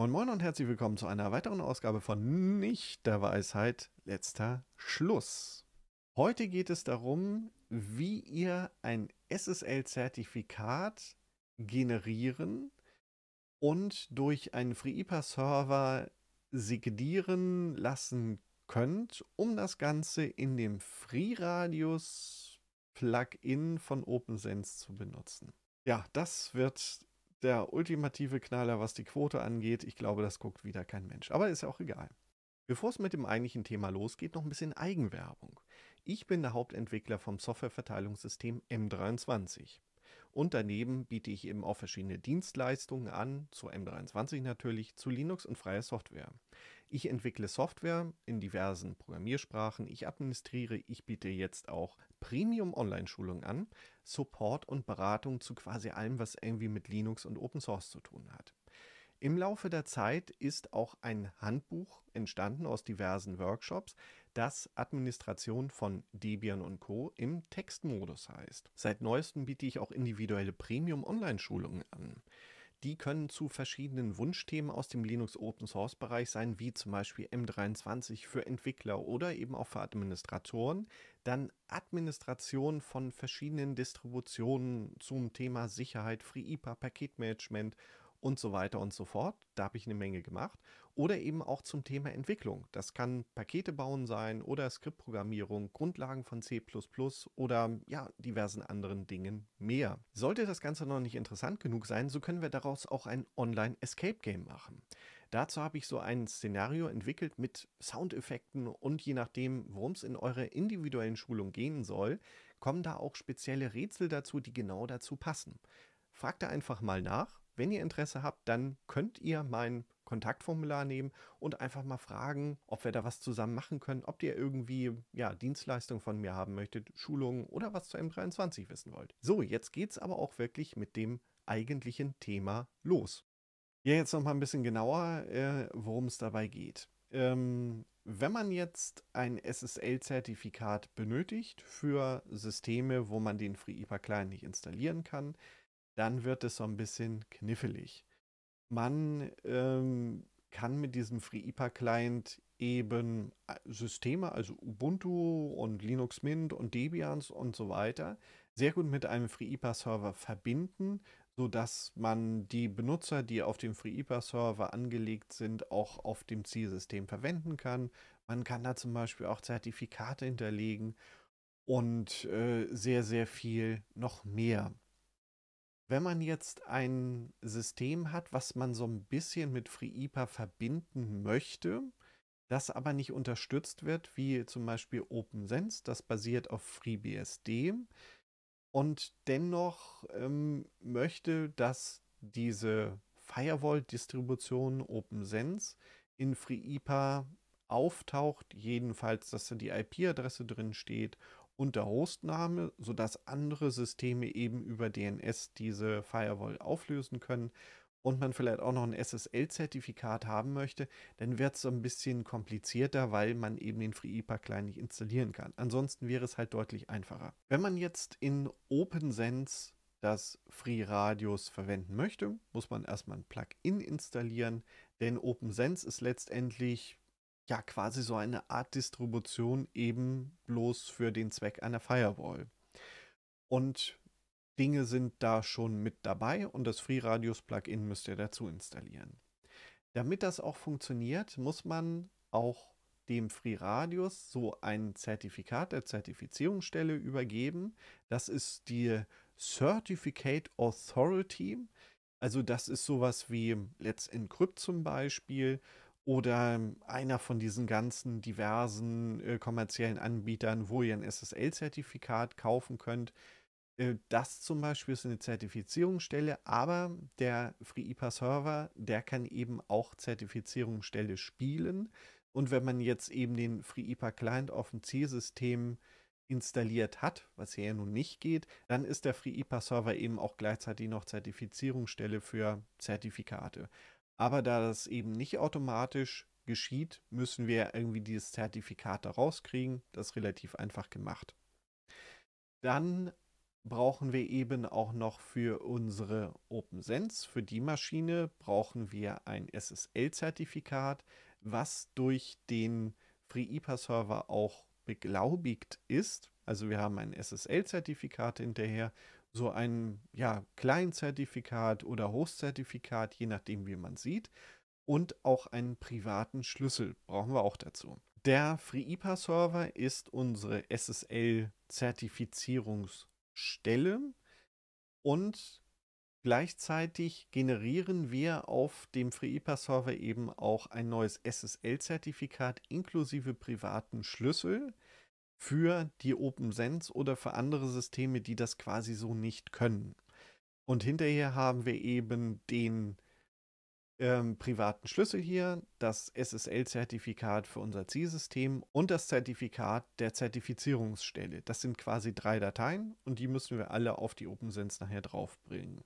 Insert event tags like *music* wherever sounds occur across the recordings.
Moin Moin und herzlich willkommen zu einer weiteren Ausgabe von Nicht der Weisheit, letzter Schluss. Heute geht es darum, wie ihr ein SSL-Zertifikat generieren und durch einen FreeIPA-Server signieren lassen könnt, um das Ganze in dem FreeRadius Plugin von OpenSense zu benutzen. Ja, das wird der ultimative Knaller, was die Quote angeht. Ich glaube, das guckt wieder kein Mensch. Aber ist ja auch egal. Bevor es mit dem eigentlichen Thema losgeht, noch ein bisschen Eigenwerbung. Ich bin der Hauptentwickler vom Softwareverteilungssystem M23. Und daneben biete ich eben auch verschiedene Dienstleistungen an, zu M23 natürlich, zu Linux und freier Software. Ich entwickle Software in diversen Programmiersprachen, ich administriere, ich biete jetzt auch Premium-Online-Schulungen an, Support und Beratung zu quasi allem, was irgendwie mit Linux und Open Source zu tun hat. Im Laufe der Zeit ist auch ein Handbuch entstanden aus diversen Workshops, das Administration von Debian und Co. im Textmodus heißt. Seit neuestem biete ich auch individuelle Premium-Online-Schulungen an. Die können zu verschiedenen Wunschthemen aus dem Linux Open Source Bereich sein, wie zum Beispiel M23 für Entwickler oder eben auch für Administratoren. Dann Administration von verschiedenen Distributionen zum Thema Sicherheit, FreeIPA, Paketmanagement und so weiter und so fort. Da habe ich eine Menge gemacht oder eben auch zum Thema Entwicklung. Das kann Pakete bauen sein oder Skriptprogrammierung, Grundlagen von C++ oder ja, diversen anderen Dingen mehr. Sollte das Ganze noch nicht interessant genug sein, so können wir daraus auch ein Online-Escape-Game machen. Dazu habe ich so ein Szenario entwickelt mit Soundeffekten und je nachdem, worum es in eurer individuellen Schulung gehen soll, kommen da auch spezielle Rätsel dazu, die genau dazu passen. Fragt da einfach mal nach. Wenn ihr Interesse habt, dann könnt ihr mein Kontaktformular nehmen und einfach mal fragen, ob wir da was zusammen machen können, ob ihr irgendwie ja, Dienstleistungen von mir haben möchtet, Schulungen oder was zur M23 wissen wollt. So, jetzt geht es aber auch wirklich mit dem eigentlichen Thema los. Ja, jetzt noch mal ein bisschen genauer, äh, worum es dabei geht. Ähm, wenn man jetzt ein SSL-Zertifikat benötigt für Systeme, wo man den FreeIPA-Client nicht installieren kann, dann wird es so ein bisschen knifflig man ähm, kann mit diesem FreeIPA-Client eben äh, Systeme, also Ubuntu und Linux Mint und Debian und so weiter, sehr gut mit einem FreeIPA-Server verbinden, sodass man die Benutzer, die auf dem FreeIPA-Server angelegt sind, auch auf dem Zielsystem verwenden kann. Man kann da zum Beispiel auch Zertifikate hinterlegen und äh, sehr, sehr viel noch mehr. Wenn man jetzt ein System hat, was man so ein bisschen mit FreeIPA verbinden möchte, das aber nicht unterstützt wird, wie zum Beispiel OpenSense, das basiert auf FreeBSD und dennoch ähm, möchte, dass diese Firewall-Distribution OpenSense in FreeIPA auftaucht, jedenfalls, dass da die IP-Adresse drin steht unter Hostname, sodass andere Systeme eben über DNS diese Firewall auflösen können und man vielleicht auch noch ein SSL-Zertifikat haben möchte, dann wird es so ein bisschen komplizierter, weil man eben den FreeIPA-Client nicht installieren kann. Ansonsten wäre es halt deutlich einfacher. Wenn man jetzt in OpenSense das FreeRadius verwenden möchte, muss man erstmal ein Plugin installieren, denn OpenSense ist letztendlich ja quasi so eine Art Distribution eben bloß für den Zweck einer Firewall. Und Dinge sind da schon mit dabei und das FreeRadius-Plugin müsst ihr dazu installieren. Damit das auch funktioniert, muss man auch dem FreeRadius so ein Zertifikat der Zertifizierungsstelle übergeben. Das ist die Certificate Authority. Also das ist sowas wie Let's Encrypt zum Beispiel oder einer von diesen ganzen diversen äh, kommerziellen Anbietern, wo ihr ein SSL-Zertifikat kaufen könnt. Äh, das zum Beispiel ist eine Zertifizierungsstelle, aber der FreeIPA-Server, e der kann eben auch Zertifizierungsstelle spielen. Und wenn man jetzt eben den FreeIPA-Client e auf dem C-System installiert hat, was hier ja nun nicht geht, dann ist der FreeIPA-Server e eben auch gleichzeitig noch Zertifizierungsstelle für Zertifikate. Aber da das eben nicht automatisch geschieht, müssen wir irgendwie dieses Zertifikat da rauskriegen. Das ist relativ einfach gemacht. Dann brauchen wir eben auch noch für unsere OpenSense, für die Maschine, brauchen wir ein SSL-Zertifikat, was durch den FreeIPA-Server auch beglaubigt ist. Also wir haben ein SSL-Zertifikat hinterher so ein ja, Client-Zertifikat oder Host-Zertifikat, je nachdem, wie man sieht. Und auch einen privaten Schlüssel brauchen wir auch dazu. Der FreeIPA-Server ist unsere SSL-Zertifizierungsstelle und gleichzeitig generieren wir auf dem FreeIPA-Server eben auch ein neues SSL-Zertifikat inklusive privaten Schlüssel für die Open Sense oder für andere Systeme, die das quasi so nicht können. Und hinterher haben wir eben den ähm, privaten Schlüssel hier, das SSL-Zertifikat für unser Zielsystem und das Zertifikat der Zertifizierungsstelle. Das sind quasi drei Dateien und die müssen wir alle auf die OpenSense nachher draufbringen.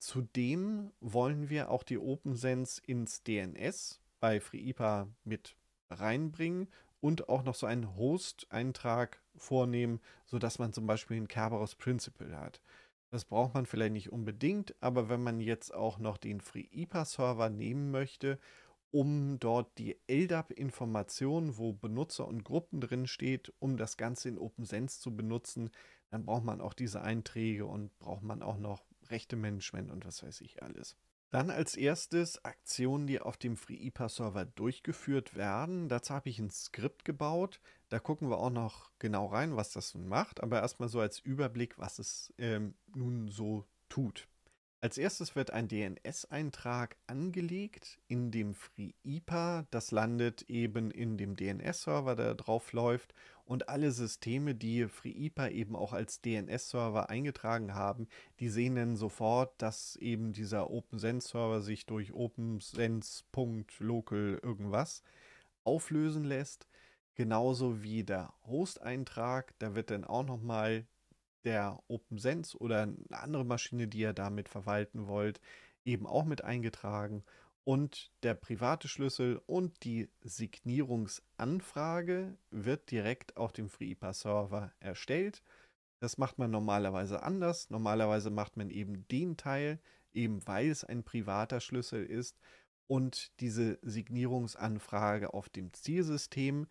Zudem wollen wir auch die OpenSense ins DNS bei FreeIPA mit reinbringen und auch noch so einen Host-Eintrag vornehmen, sodass man zum Beispiel ein Kerberos Principle hat. Das braucht man vielleicht nicht unbedingt, aber wenn man jetzt auch noch den FreeIPA-Server nehmen möchte, um dort die LDAP-Informationen, wo Benutzer und Gruppen drin steht, um das Ganze in OpenSense zu benutzen, dann braucht man auch diese Einträge und braucht man auch noch Rechte-Management und was weiß ich alles. Dann als erstes Aktionen, die auf dem FreeIPA-Server durchgeführt werden. Dazu habe ich ein Skript gebaut. Da gucken wir auch noch genau rein, was das nun macht. Aber erstmal so als Überblick, was es ähm, nun so tut. Als erstes wird ein DNS-Eintrag angelegt in dem FreeIPA. Das landet eben in dem DNS-Server, der drauf läuft. Und alle Systeme, die FreeIPA eben auch als DNS-Server eingetragen haben, die sehen dann sofort, dass eben dieser OpenSense-Server sich durch OpenSense.local irgendwas auflösen lässt. Genauso wie der Host-Eintrag, da wird dann auch nochmal der OpenSense oder eine andere Maschine, die ihr damit verwalten wollt, eben auch mit eingetragen und der private Schlüssel und die Signierungsanfrage wird direkt auf dem FreeIPA-Server erstellt. Das macht man normalerweise anders. Normalerweise macht man eben den Teil, eben weil es ein privater Schlüssel ist und diese Signierungsanfrage auf dem Zielsystem.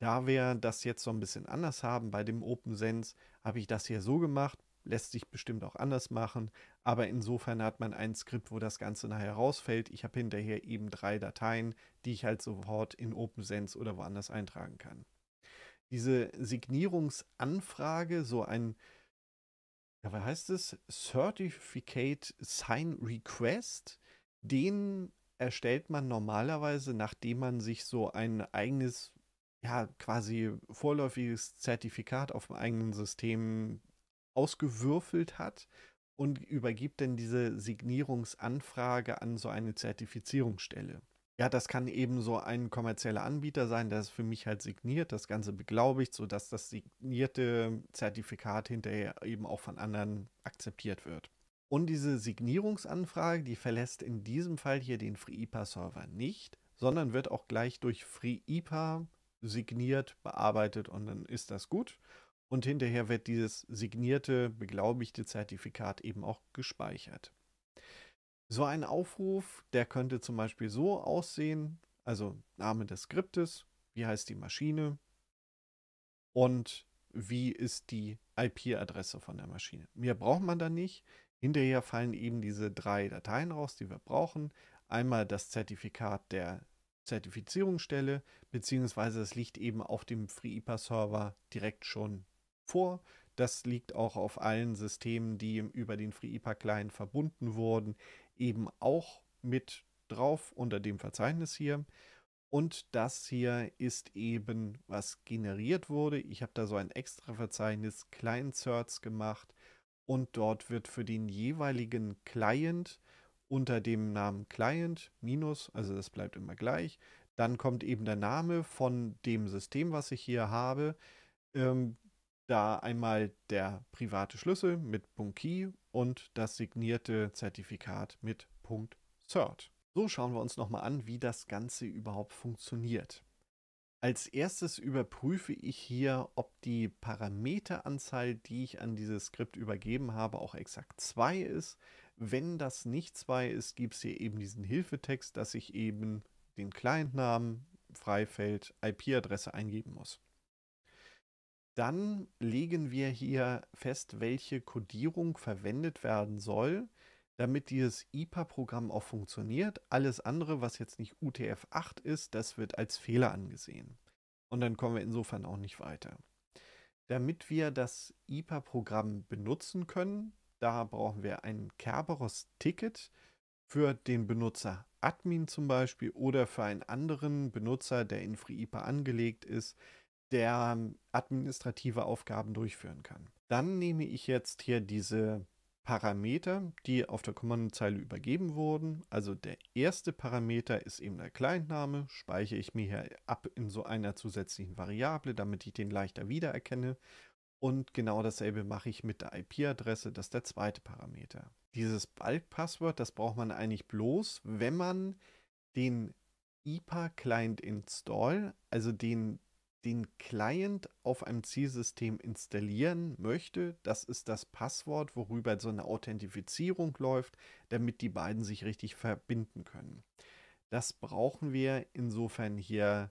Da wir das jetzt so ein bisschen anders haben bei dem OpenSense, habe ich das hier so gemacht, lässt sich bestimmt auch anders machen, aber insofern hat man ein Skript, wo das Ganze nachher rausfällt. Ich habe hinterher eben drei Dateien, die ich halt sofort in OpenSense oder woanders eintragen kann. Diese Signierungsanfrage, so ein, ja, was heißt es? Certificate Sign Request, den erstellt man normalerweise, nachdem man sich so ein eigenes ja, quasi vorläufiges Zertifikat auf dem eigenen System ausgewürfelt hat und übergibt dann diese Signierungsanfrage an so eine Zertifizierungsstelle. Ja, das kann eben so ein kommerzieller Anbieter sein, der es für mich halt signiert, das Ganze beglaubigt, sodass das signierte Zertifikat hinterher eben auch von anderen akzeptiert wird. Und diese Signierungsanfrage, die verlässt in diesem Fall hier den FreeIPA-Server nicht, sondern wird auch gleich durch FreeIPA signiert, bearbeitet und dann ist das gut. Und hinterher wird dieses signierte, beglaubigte Zertifikat eben auch gespeichert. So ein Aufruf, der könnte zum Beispiel so aussehen, also Name des Skriptes, wie heißt die Maschine und wie ist die IP-Adresse von der Maschine. Mehr braucht man da nicht. Hinterher fallen eben diese drei Dateien raus, die wir brauchen. Einmal das Zertifikat der Zertifizierungsstelle, beziehungsweise es liegt eben auf dem FreeIPA-Server direkt schon vor. Das liegt auch auf allen Systemen, die über den FreeIPA-Client verbunden wurden, eben auch mit drauf unter dem Verzeichnis hier. Und das hier ist eben, was generiert wurde. Ich habe da so ein extra Verzeichnis Client Certs gemacht und dort wird für den jeweiligen Client unter dem Namen Client minus, also das bleibt immer gleich. Dann kommt eben der Name von dem System, was ich hier habe. Ähm, da einmal der private Schlüssel mit Punkt Key und das signierte Zertifikat mit Punkt Cert. So schauen wir uns nochmal an, wie das Ganze überhaupt funktioniert. Als erstes überprüfe ich hier, ob die Parameteranzahl, die ich an dieses Skript übergeben habe, auch exakt 2 ist. Wenn das nicht 2 ist, gibt es hier eben diesen Hilfetext, dass ich eben den Clientnamen, Freifeld, IP-Adresse eingeben muss. Dann legen wir hier fest, welche Codierung verwendet werden soll, damit dieses IPA-Programm auch funktioniert. Alles andere, was jetzt nicht UTF-8 ist, das wird als Fehler angesehen. Und dann kommen wir insofern auch nicht weiter. Damit wir das IPA-Programm benutzen können, da brauchen wir ein Kerberos-Ticket für den Benutzer Admin zum Beispiel oder für einen anderen Benutzer, der in FreeIPA angelegt ist, der administrative Aufgaben durchführen kann. Dann nehme ich jetzt hier diese Parameter, die auf der Kommandozeile übergeben wurden. Also der erste Parameter ist eben der Clientname, speichere ich mir hier ab in so einer zusätzlichen Variable, damit ich den leichter wiedererkenne. Und genau dasselbe mache ich mit der IP-Adresse, das ist der zweite Parameter. Dieses Bulk-Passwort, das braucht man eigentlich bloß, wenn man den IPA-Client install, also den, den Client auf einem Zielsystem installieren möchte. Das ist das Passwort, worüber so eine Authentifizierung läuft, damit die beiden sich richtig verbinden können. Das brauchen wir insofern hier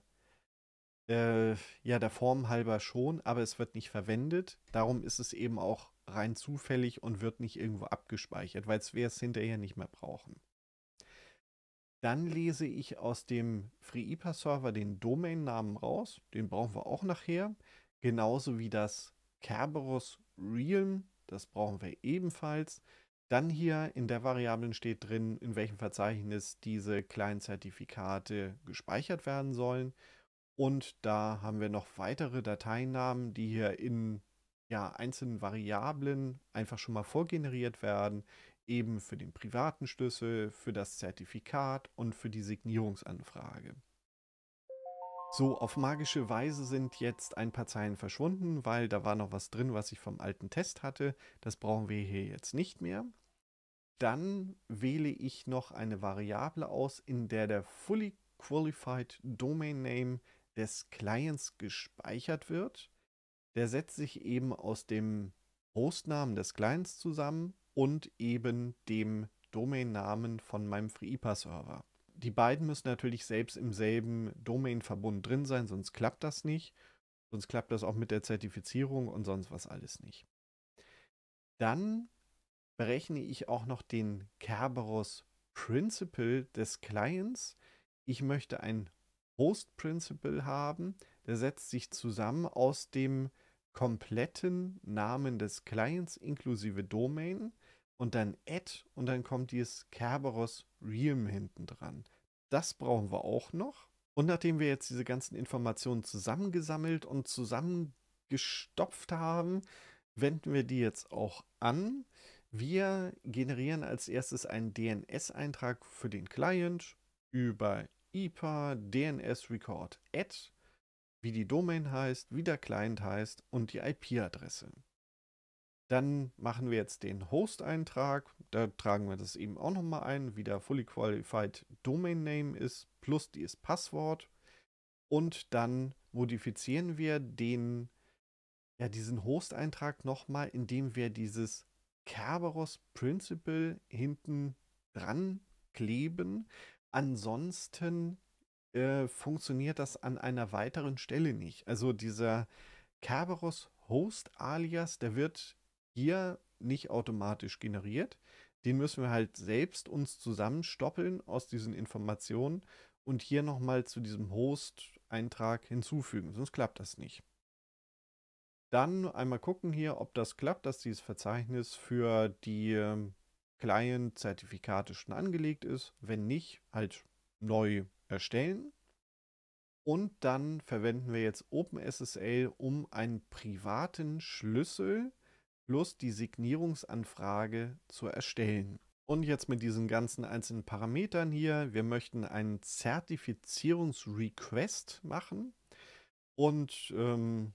äh, ja, der Form halber schon, aber es wird nicht verwendet. Darum ist es eben auch rein zufällig und wird nicht irgendwo abgespeichert, weil wir es hinterher nicht mehr brauchen. Dann lese ich aus dem FreeIPA-Server den Domain-Namen raus. Den brauchen wir auch nachher. Genauso wie das Kerberos Realm. Das brauchen wir ebenfalls. Dann hier in der Variablen steht drin, in welchem Verzeichnis diese kleinen Zertifikate gespeichert werden sollen. Und da haben wir noch weitere Dateinamen, die hier in ja, einzelnen Variablen einfach schon mal vorgeneriert werden, eben für den privaten Schlüssel, für das Zertifikat und für die Signierungsanfrage. So, auf magische Weise sind jetzt ein paar Zeilen verschwunden, weil da war noch was drin, was ich vom alten Test hatte. Das brauchen wir hier jetzt nicht mehr. Dann wähle ich noch eine Variable aus, in der der Fully Qualified Domain Name des Clients gespeichert wird. Der setzt sich eben aus dem Hostnamen des Clients zusammen und eben dem Domainnamen von meinem FreeIPA-Server. Die beiden müssen natürlich selbst im selben Domain-Verbund drin sein, sonst klappt das nicht. Sonst klappt das auch mit der Zertifizierung und sonst was alles nicht. Dann berechne ich auch noch den Kerberos Principle des Clients. Ich möchte ein Host Principle haben. Der setzt sich zusammen aus dem kompletten Namen des Clients inklusive Domain und dann add und dann kommt dieses Kerberos Realm hinten dran. Das brauchen wir auch noch. Und nachdem wir jetzt diese ganzen Informationen zusammengesammelt und zusammengestopft haben, wenden wir die jetzt auch an. Wir generieren als erstes einen DNS-Eintrag für den Client über IPA DNS Record at, wie die Domain heißt, wie der Client heißt und die IP-Adresse. Dann machen wir jetzt den Host-Eintrag. Da tragen wir das eben auch nochmal ein, wie der Fully Qualified Domain Name ist, plus dieses Passwort. Und dann modifizieren wir den, ja, diesen Host-Eintrag nochmal, indem wir dieses Kerberos Principle hinten dran kleben, Ansonsten äh, funktioniert das an einer weiteren Stelle nicht. Also dieser Kerberos Host Alias, der wird hier nicht automatisch generiert. Den müssen wir halt selbst uns zusammenstoppeln aus diesen Informationen und hier nochmal zu diesem Host-Eintrag hinzufügen, sonst klappt das nicht. Dann einmal gucken hier, ob das klappt, dass dieses Verzeichnis für die ähm, Client-Zertifikate schon angelegt ist. Wenn nicht, halt neu erstellen. Und dann verwenden wir jetzt OpenSSL, um einen privaten Schlüssel plus die Signierungsanfrage zu erstellen. Und jetzt mit diesen ganzen einzelnen Parametern hier, wir möchten einen Zertifizierungsrequest machen und ähm,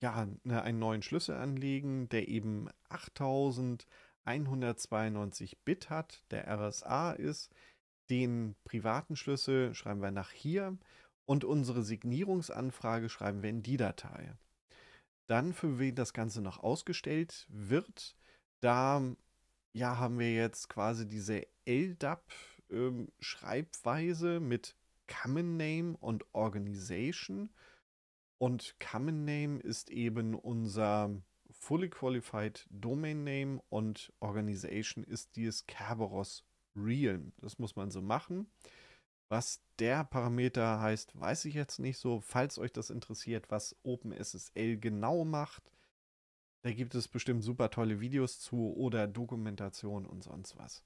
ja, ne, einen neuen Schlüssel anlegen, der eben 8000 192 Bit hat, der RSA ist. Den privaten Schlüssel schreiben wir nach hier und unsere Signierungsanfrage schreiben wir in die Datei. Dann, für wen das Ganze noch ausgestellt wird, da ja, haben wir jetzt quasi diese LDAP-Schreibweise ähm, mit Common Name und Organization. Und Common Name ist eben unser Fully Qualified Domain Name und Organization ist dieses Kerberos Realm. Das muss man so machen. Was der Parameter heißt, weiß ich jetzt nicht so. Falls euch das interessiert, was OpenSSL genau macht, da gibt es bestimmt super tolle Videos zu oder Dokumentation und sonst was.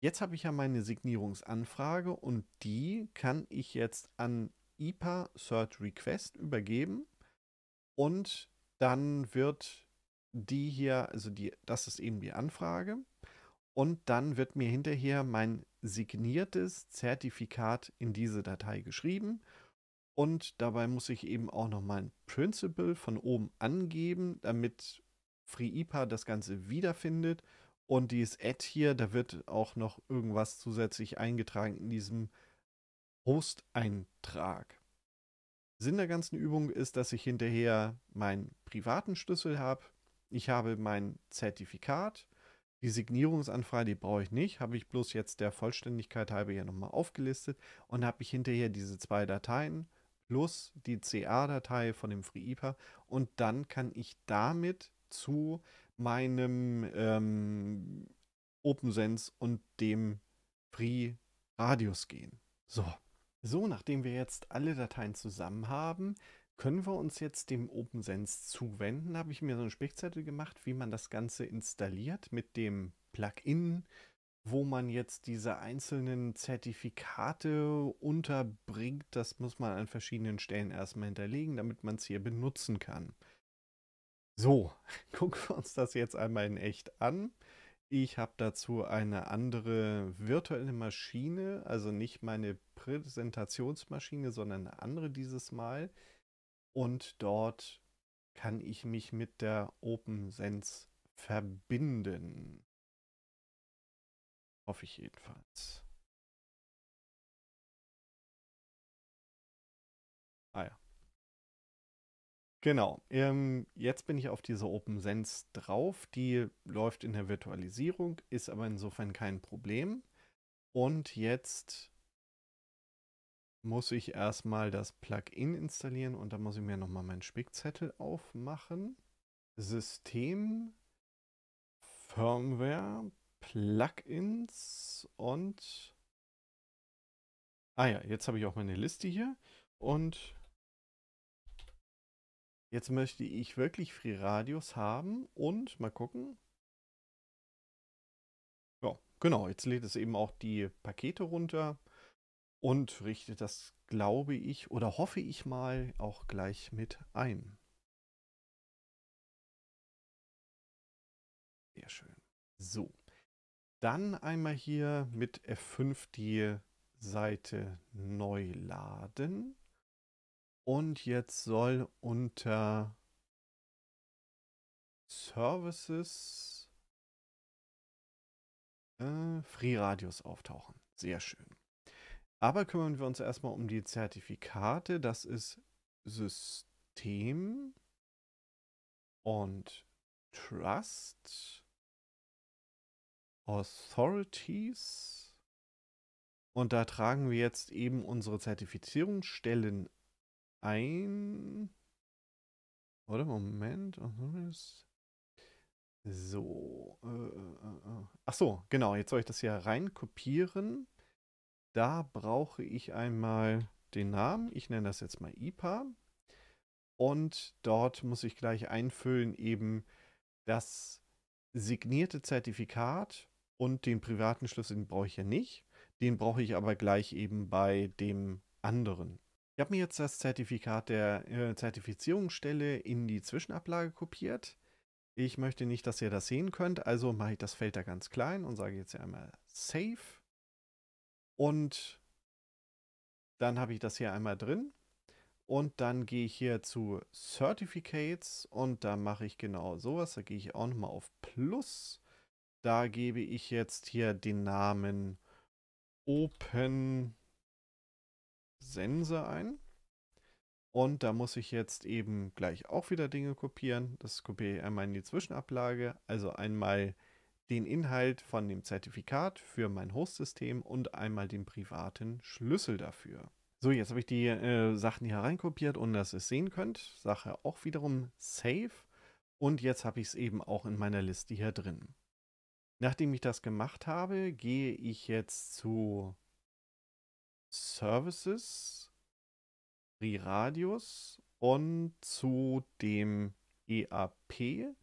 Jetzt habe ich ja meine Signierungsanfrage und die kann ich jetzt an IPA Cert Request übergeben und dann wird die hier, also die, das ist eben die Anfrage. Und dann wird mir hinterher mein signiertes Zertifikat in diese Datei geschrieben. Und dabei muss ich eben auch noch mein Principle von oben angeben, damit FreeIPA das Ganze wiederfindet. Und dieses Add hier, da wird auch noch irgendwas zusätzlich eingetragen in diesem Host-Eintrag. Sinn der ganzen Übung ist, dass ich hinterher meinen privaten Schlüssel habe, ich habe mein Zertifikat, die Signierungsanfrage, die brauche ich nicht, habe ich bloß jetzt der Vollständigkeit halber hier nochmal aufgelistet und habe ich hinterher diese zwei Dateien plus die CA-Datei von dem FreeIPA und dann kann ich damit zu meinem ähm, OpenSense und dem Free Radius gehen. So. So, nachdem wir jetzt alle Dateien zusammen haben, können wir uns jetzt dem OpenSense zuwenden? Habe ich mir so einen Spickzettel gemacht, wie man das Ganze installiert mit dem Plugin, wo man jetzt diese einzelnen Zertifikate unterbringt. Das muss man an verschiedenen Stellen erstmal hinterlegen, damit man es hier benutzen kann. So, *laughs* gucken wir uns das jetzt einmal in echt an. Ich habe dazu eine andere virtuelle Maschine, also nicht meine Präsentationsmaschine, sondern eine andere dieses Mal und dort kann ich mich mit der OpenSense verbinden. Hoffe ich jedenfalls. Ah ja. Genau. Ähm, jetzt bin ich auf diese OpenSense drauf. Die läuft in der Virtualisierung, ist aber insofern kein Problem. Und jetzt muss ich erstmal das Plugin installieren und dann muss ich mir nochmal meinen Spickzettel aufmachen. System, Firmware, Plugins und... Ah ja, jetzt habe ich auch meine Liste hier und jetzt möchte ich wirklich Free FreeRadius haben und mal gucken. Ja, genau, jetzt lädt es eben auch die Pakete runter und richte das, glaube ich, oder hoffe ich mal, auch gleich mit ein. Sehr schön. So, dann einmal hier mit F5 die Seite neu laden. Und jetzt soll unter Services äh, Free Radius auftauchen. Sehr schön. Aber kümmern wir uns erstmal um die Zertifikate. Das ist System und Trust, Authorities. Und da tragen wir jetzt eben unsere Zertifizierungsstellen ein. Oder Moment. So. Äh äh, äh, äh, ach so, genau. Jetzt soll ich das hier rein kopieren. Da brauche ich einmal den Namen. Ich nenne das jetzt mal IPA. Und dort muss ich gleich einfüllen eben das signierte Zertifikat und den privaten Schlüssel, den brauche ich ja nicht. Den brauche ich aber gleich eben bei dem anderen. Ich habe mir jetzt das Zertifikat der äh, Zertifizierungsstelle in die Zwischenablage kopiert. Ich möchte nicht, dass ihr das sehen könnt, also mache ich das Feld da ganz klein und sage jetzt einmal Save. Und dann habe ich das hier einmal drin. Und dann gehe ich hier zu Certificates und da mache ich genau sowas. Da gehe ich auch nochmal auf Plus. Da gebe ich jetzt hier den Namen Open Sense ein. Und da muss ich jetzt eben gleich auch wieder Dinge kopieren. Das kopiere ich einmal in die Zwischenablage. Also einmal den Inhalt von dem Zertifikat für mein Hostsystem und einmal den privaten Schlüssel dafür. So, jetzt habe ich die äh, Sachen hier reinkopiert und dass ihr es sehen könnt. Sache auch wiederum Save. Und jetzt habe ich es eben auch in meiner Liste hier drin. Nachdem ich das gemacht habe, gehe ich jetzt zu Services, Radius und zu dem EAP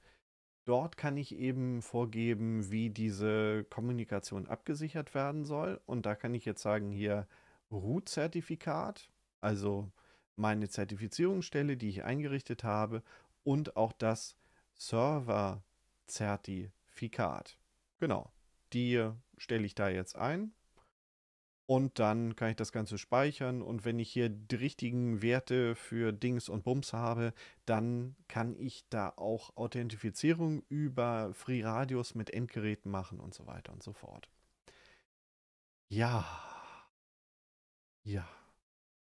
dort kann ich eben vorgeben, wie diese Kommunikation abgesichert werden soll. Und da kann ich jetzt sagen, hier Root-Zertifikat, also meine Zertifizierungsstelle, die ich eingerichtet habe, und auch das Server-Zertifikat. Genau, die stelle ich da jetzt ein und dann kann ich das Ganze speichern und wenn ich hier die richtigen Werte für Dings und Bums habe, dann kann ich da auch Authentifizierung über Free FreeRadius mit Endgeräten machen und so weiter und so fort. Ja. Ja.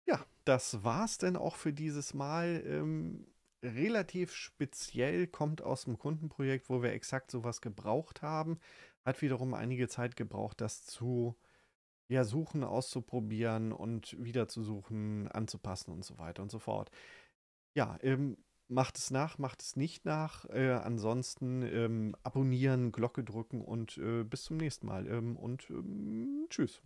Ja, das war's denn auch für dieses Mal. Ähm, relativ speziell kommt aus dem Kundenprojekt, wo wir exakt sowas gebraucht haben. Hat wiederum einige Zeit gebraucht, das zu ja, suchen, auszuprobieren und wieder zu suchen, anzupassen und so weiter und so fort. Ja, ähm, macht es nach, macht es nicht nach. Äh, ansonsten ähm, abonnieren, Glocke drücken und äh, bis zum nächsten Mal ähm, und ähm, tschüss.